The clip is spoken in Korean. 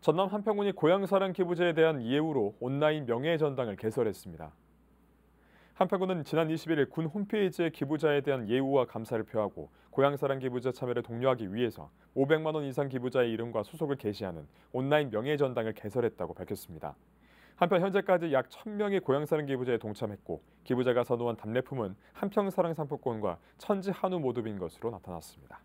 전남 한평군이 고향사랑 기부제에 대한 예우로 온라인 명예전당을 개설했습니다. 한평군은 지난 21일 군 홈페이지에 기부자에 대한 예우와 감사를 표하고 고향사랑 기부자 참여를 독려하기 위해서 500만 원 이상 기부자의 이름과 소속을 게시하는 온라인 명예전당을 개설했다고 밝혔습니다. 한편 현재까지 약 1000명이 고향사랑 기부자에 동참했고 기부자가 선호한 답례품은 한평사랑 상품권과 천지 한우 모둠인 것으로 나타났습니다.